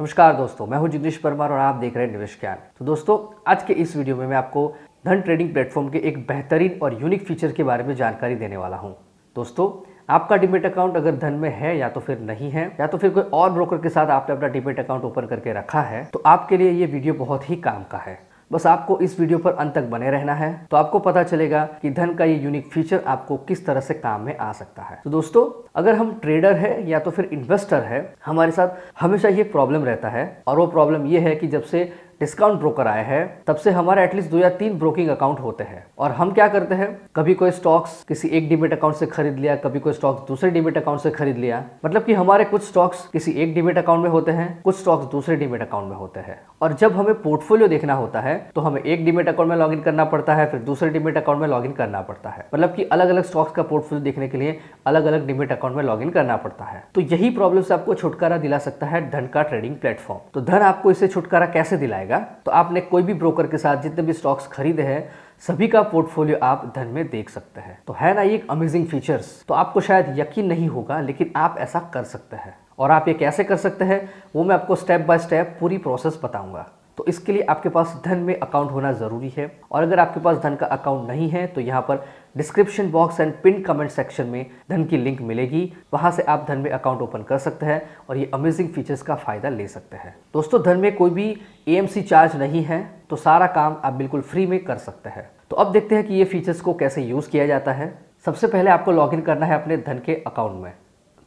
नमस्कार दोस्तों मैं हूं जिग्नेश परमार और आप देख रहे हैं निवेश ज्ञान तो दोस्तों आज के इस वीडियो में मैं आपको धन ट्रेडिंग प्लेटफॉर्म के एक बेहतरीन और यूनिक फीचर के बारे में जानकारी देने वाला हूं दोस्तों आपका डिमेट अकाउंट अगर धन में है या तो फिर नहीं है या तो फिर कोई और ब्रोकर के साथ आपने अपना डिमेट अकाउंट ओपन करके रखा है तो आपके लिए ये वीडियो बहुत ही काम का है बस आपको इस वीडियो पर अंत तक बने रहना है तो आपको पता चलेगा कि धन का ये यूनिक फीचर आपको किस तरह से काम में आ सकता है तो दोस्तों अगर हम ट्रेडर है या तो फिर इन्वेस्टर है हमारे साथ हमेशा ये प्रॉब्लम रहता है और वो प्रॉब्लम ये है कि जब से डिस्काउंट ब्रोकर आए हैं तब से हमारे एटलीस्ट दो या तीन ब्रोकिंग अकाउंट होते हैं और हम क्या करते हैं कभी कोई स्टॉक्स किसी एक डिमेट अकाउंट से खरीद लिया कभी कोई स्टॉक्स दूसरे डिमेट अकाउंट से खरीद लिया मतलब कि हमारे कुछ स्टॉक्स किसी एक डिमेट अकाउंट में होते हैं कुछ स्टॉक्स दूसरे डिमेट अकाउंट में होते हैं और जब हमें पोर्टफोलियो देखना होता है तो हमें एक डिमेट अकाउंट में लॉग करना पड़ता है फिर दूसरे डिमेट अकाउंट में लॉग करना पड़ता है मतलब कि अलग अलग स्टॉक्स का पोर्टफोलियो देखने के लिए अलग अलग डिमेट अकाउंट में लॉग करना पड़ता है तो यही प्रॉब्लम से आपको छुटकारा दिला सकता है धन का ट्रेडिंग प्लेटफॉर्म तो धन आपको इसे छुटकारा कैसे दिलाएगा जाएगा तो आपने कोई भी ब्रोकर के साथ जितने भी स्टॉक्स खरीदे हैं सभी का पोर्टफोलियो आप धन में देख सकते हैं तो है ना ये एक अमेजिंग फीचर्स तो आपको शायद यकीन नहीं होगा लेकिन आप ऐसा कर सकते हैं और आप ये कैसे कर सकते हैं वो मैं आपको स्टेप बाय स्टेप पूरी प्रोसेस बताऊंगा तो इसके लिए आपके पास धन में अकाउंट होना ज़रूरी है और अगर आपके पास धन का अकाउंट नहीं है तो यहाँ पर description box and pin comment section में धन की लिंक मिलेगी वहाँ से आप धन में अकाउंट ओपन कर सकते हैं और ये अमेजिंग फीचर्स का फ़ायदा ले सकते हैं दोस्तों धन में कोई भी ए चार्ज नहीं है तो सारा काम आप बिल्कुल फ्री में कर सकते हैं तो अब देखते हैं कि ये फीचर्स को कैसे यूज़ किया जाता है सबसे पहले आपको लॉग करना है अपने धन के अकाउंट में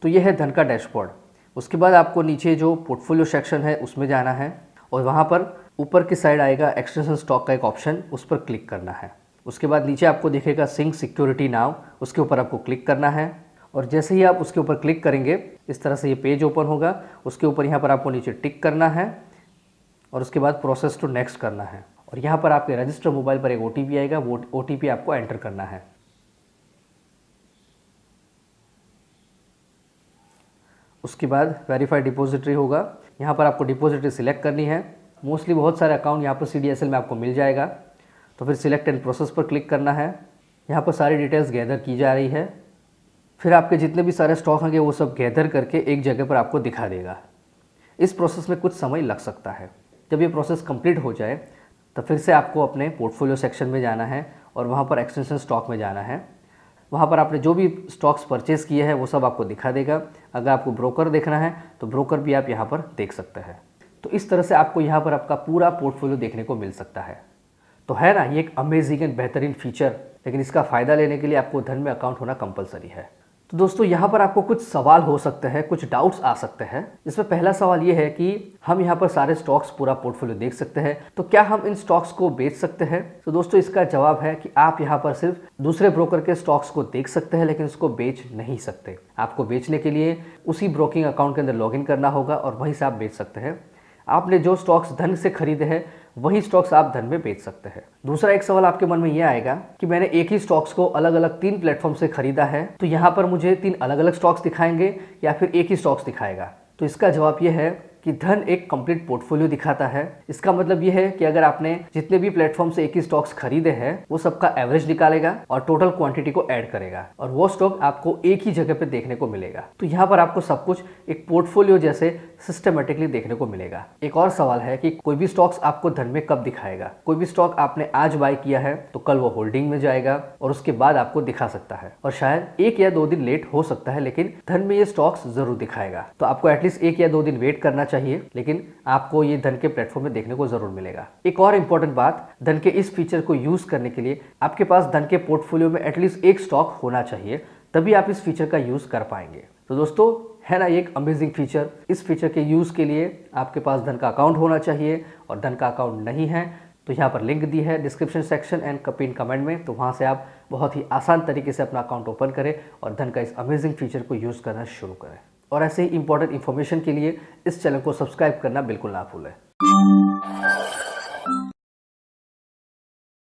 तो ये है धन का डैशबोर्ड उसके बाद आपको नीचे जो पोर्टफोलियो सेक्शन है उसमें जाना है और वहाँ पर ऊपर की साइड आएगा एक्सटेंशन स्टॉक का एक ऑप्शन उस पर क्लिक करना है उसके बाद नीचे आपको दिखेगा सिंक सिक्योरिटी नाव उसके ऊपर आपको क्लिक करना है और जैसे ही आप उसके ऊपर क्लिक करेंगे इस तरह से ये पेज ओपन होगा उसके ऊपर यहाँ पर आपको नीचे टिक करना है और उसके बाद प्रोसेस टू नेक्स्ट करना है और यहाँ पर आपके रजिस्टर मोबाइल पर एक ओ आएगा वो ओ आपको एंटर करना है उसके बाद वेरीफाइड डिपॉजिटरी होगा यहाँ पर आपको डिपोजिटरी सिलेक्ट करनी है मोस्टली बहुत सारे अकाउंट यहाँ पर सी में आपको मिल जाएगा तो फिर सिलेक्ट एंड प्रोसेस पर क्लिक करना है यहाँ पर सारी डिटेल्स गैदर की जा रही है फिर आपके जितने भी सारे स्टॉक होंगे वो सब गैदर करके एक जगह पर आपको दिखा देगा इस प्रोसेस में कुछ समय लग सकता है जब ये प्रोसेस कंप्लीट हो जाए तो फिर से आपको अपने पोर्टफोलियो सेक्शन में जाना है और वहाँ पर एक्सटेंशन स्टॉक में जाना है वहाँ पर आपने जो भी स्टॉक्स परचेज़ किए हैं वो सब आपको दिखा देगा अगर आपको ब्रोकर देखना है तो ब्रोकर भी आप यहाँ पर देख सकते हैं तो इस तरह से आपको यहाँ पर आपका पूरा पोर्टफोलियो देखने को मिल सकता है तो है ना ये एक अमेजिंग एंड बेहतरीन फीचर लेकिन इसका फ़ायदा लेने के लिए आपको धन में अकाउंट होना कंपलसरी है तो दोस्तों यहाँ पर आपको कुछ सवाल हो सकते हैं कुछ डाउट्स आ सकते हैं इसमें पहला सवाल ये है कि हम यहाँ पर सारे स्टॉक्स पूरा पोर्टफोलियो देख सकते हैं तो क्या हम इन स्टॉक्स को बेच सकते हैं तो दोस्तों इसका जवाब है कि आप यहाँ पर सिर्फ दूसरे ब्रोकर के स्टॉक्स को देख सकते हैं लेकिन उसको बेच नहीं सकते आपको बेचने के लिए उसी ब्रोकिंग अकाउंट के अंदर लॉग करना होगा और वहीं से आप बेच सकते हैं आपने जो स्टॉक्स धन से खरीदे हैं वही स्टॉक्स आप धन में बेच सकते हैं दूसरा एक सवाल आपके मन में यह आएगा कि मैंने एक ही स्टॉक्स को अलग अलग तीन प्लेटफॉर्म से खरीदा है तो यहाँ पर मुझे तीन अलग अलग स्टॉक्स दिखाएंगे या फिर एक ही स्टॉक्स दिखाएगा तो इसका जवाब यह है कि धन एक कंप्लीट पोर्टफोलियो दिखाता है इसका मतलब यह है कि अगर आपने जितने भी प्लेटफॉर्म से एक ही स्टॉक्स खरीदे हैं वो सबका एवरेज निकालेगा और टोटल क्वांटिटी को ऐड करेगा और वो स्टॉक आपको एक ही जगह पे देखने को मिलेगा तो यहाँ पर आपको सब कुछ एक पोर्टफोलियो जैसे सिस्टमेटिकली देखने को मिलेगा एक और सवाल है कि कोई भी स्टॉक्स आपको धन में कब दिखाएगा कोई भी स्टॉक आपने आज बाय किया है तो कल वो होल्डिंग में जाएगा और उसके बाद आपको दिखा सकता है और शायद एक या दो दिन लेट हो सकता है लेकिन धन में ये स्टॉक्स जरूर दिखाएगा तो आपको एटलीस्ट एक या दो दिन वेट करना चाहिए लेकिन आपको ये धन के प्लेटफॉर्म में देखने को जरूर मिलेगा एक और इंपॉर्टेंट बात धन के इस फीचर को यूज करने के लिए आपके पास धन के पोर्टफोलियो में एटलीस्ट एक स्टॉक होना चाहिए तभी आप इस फीचर का यूज कर पाएंगे तो दोस्तों है ना एक अमेजिंग फीचर इस फीचर के यूज़ के लिए आपके पास धन का अकाउंट होना चाहिए और धन का अकाउंट नहीं है तो यहाँ पर लिंक दी है description section and pin comment में तो वहाँ से आप बहुत ही आसान तरीके से अपना अकाउंट ओपन करें और धन का इस अमेजिंग फीचर को यूज़ करना शुरू करें और ऐसे ही इंपॉर्टेंट इन्फॉर्मेशन के लिए इस चैनल को सब्सक्राइब करना बिल्कुल ना भूलें